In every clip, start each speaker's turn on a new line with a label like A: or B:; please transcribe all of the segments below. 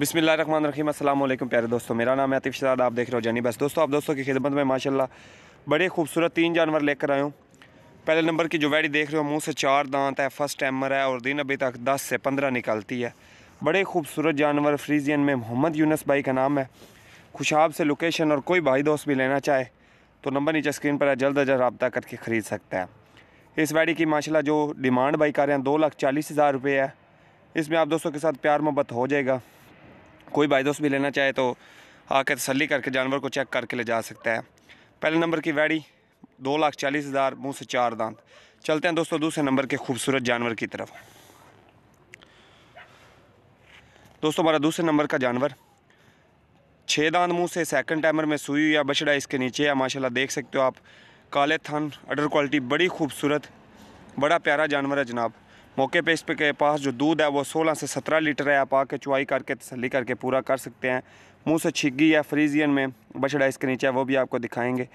A: बिसमिल्ल run रखीम अल्लाम प्यारे दोस्तों मेरा नाम है आतिफ शदाद आप देख रहे हो जानी बस दोस्तों आप दोस्तों की खिदमत में माशाल्लाह बड़े खूबसूरत तीन जानवर लेकर आए हूँ पहले नंबर की जो वैडी देख रहे हो मुँह से चार दांत है फर्स्ट टैमर है और दिन अभी तक दस से पंद्रह निकलती है बड़े खूबसूरत जानवर फ्रीजियन में मोहम्मद यूनस भाई का नाम है खुशाब से लोकेशन और कोई भाई दोस्त भी लेना चाहे तो नंबर नीचे स्क्रीन पर है जल्द अज्द रबता करके ख़रीद सकते हैं इस वैडी की माशाला जो डिमांड बाई कर रहे हैं दो लाख चालीस हज़ार रुपये है इसमें आप दोस्तों के साथ प्यार मोहब्बत हो जाएगा कोई दोस्त भी लेना चाहे तो आके तसली करके जानवर को चेक करके ले जा सकता है पहले नंबर की वैड़ी दो लाख चालीस हज़ार मुँह से चार दांत चलते हैं दोस्तों दूसरे नंबर के खूबसूरत जानवर की तरफ दोस्तों हमारा दूसरे नंबर का जानवर छः दांत मुँह से सेकंड टाइमर में सुई या बछड़ा इसके नीचे है माशाल्लाह देख सकते हो आप काले थन अडर क्वालिटी बड़ी खूबसूरत बड़ा प्यारा जानवर है जनाब मौके पे इसके पास जो दूध है वो 16 से 17 लीटर है आप आके चुवाई करके तसली करके पूरा कर सकते हैं मुंह से छिग्गी या फ्रीजियन में बछड़ा इसके नीचे है वो भी आपको दिखाएंगे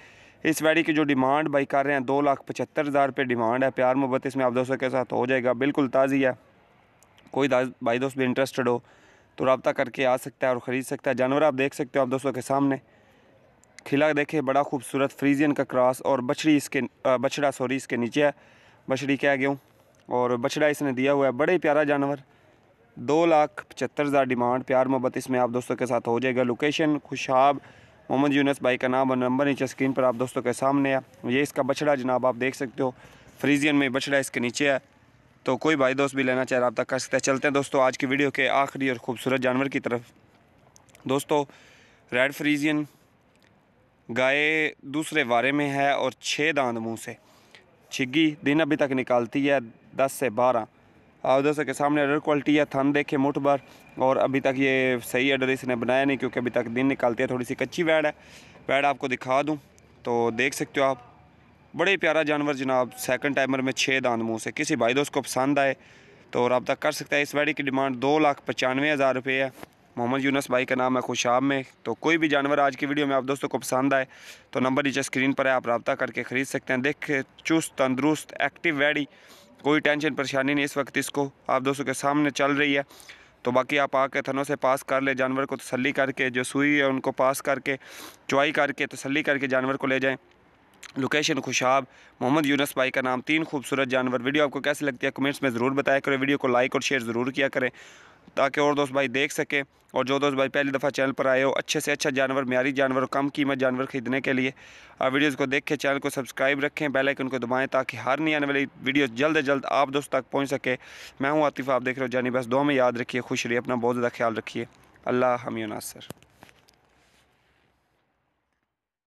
A: इस वैडी की जो डिमांड भाई कर रहे हैं दो लाख पचहत्तर हज़ार रुपये डिमांड है प्यार मोहब्बत इसमें आप दोस्तों के साथ हो जाएगा बिल्कुल ताज़ी है कोई भाई दोस्त भी इंटरेस्टेड हो तो रबता करके आ सकता है और ख़रीद सकता है जानवर आप देख सकते हो आप दोस्तों के सामने खिला देखे बड़ा खूबसूरत फ्रीजियन का क्रॉस और बछड़ी इसके बछड़ा सॉरी इसके नीचे है बछड़ी क्या गेहूँ और बछड़ा इसने दिया हुआ है बड़े प्यारा जानवर दो लाख पचहत्तर हज़ार डिमांड प्यार मोहब्बत इसमें आप दोस्तों के साथ हो जाएगा लोकेशन खुशाब मोहम्मद यूनस भाई का नाम और नंबर नीचे स्क्रीन पर आप दोस्तों के सामने है ये इसका बछड़ा जनाब आप देख सकते हो फ्रीजियन में बछड़ा इसके नीचे है तो कोई भाई दोस्त भी लेना चाहे रबा कर सकते हैं चलते हैं दोस्तों आज की वीडियो के आखिरी और ख़ूबसूरत जानवर की तरफ दोस्तों रेड फ्रीजियन गाय दूसरे वारे में है और छः दांत मुँह से छिग्गी दिन अभी तक निकालती है दस से बारह आप दोस्तों के सामने अडर क्वालिटी है थन देखे मुठ भर और अभी तक ये सही अडर इसने बनाया नहीं क्योंकि अभी तक दिन निकालती है थोड़ी सी कच्ची वैड है वैड आपको दिखा दूँ तो देख सकते हो आप बड़े प्यारा जानवर जनाब सेकंड टाइमर में छः दान मुँह से किसी भाई दोस्त को पसंद आए तो रबता कर सकता है इस वैडी की डिमांड दो लाख पचानवे हज़ार रुपये है मोहम्मद यूनस भाई का नाम है खुशाब में तो कोई भी जानवर आज की वीडियो में आप दोस्तों को पसंद आए तो नंबर नीचे स्क्रीन पर है आप रबता करके ख़रीद सकते हैं देख चुस्त तंदरुस्त एक्टिव वैडी कोई टेंशन परेशानी नहीं इस वक्त इसको आप दोस्तों के सामने चल रही है तो बाकी आप आके थनों से पास कर ले जानवर को तसली तो करके जो सुई है उनको पास करके चुआई करके तसली तो करके जानवर को ले जाएँ लोकेशन खुशाब मोहम्मद यूनस भाई का नाम तीन खूबसूरत जानवर वीडियो आपको कैसे लगती है कमेंट्स में ज़रूर बताया करें वीडियो को लाइक और शेयर ज़रूर किया करें ताकि और दोस्त भाई देख सकें और जो दोस्त भाई पहली दफ़ा चैनल पर आए हो अच्छे से अच्छा जानवर म्यारी जानवर कम कीमत जानवर ख़रीदने के लिए आप वीडियोज़ को देखें चैनल को सब्सक्राइब रखें बेल आइकन को दबाएं ताकि हर नहीं आने वाली वीडियो जल्द से जल्द आप दोस्त तक पहुँच सके मैं हूं आतिफ़ आप देख रहे हो जानी बस दो में याद रखिए खुश रहिए अपना बहुत ज़्यादा ख्याल रखिए अल्लाह हमी नासर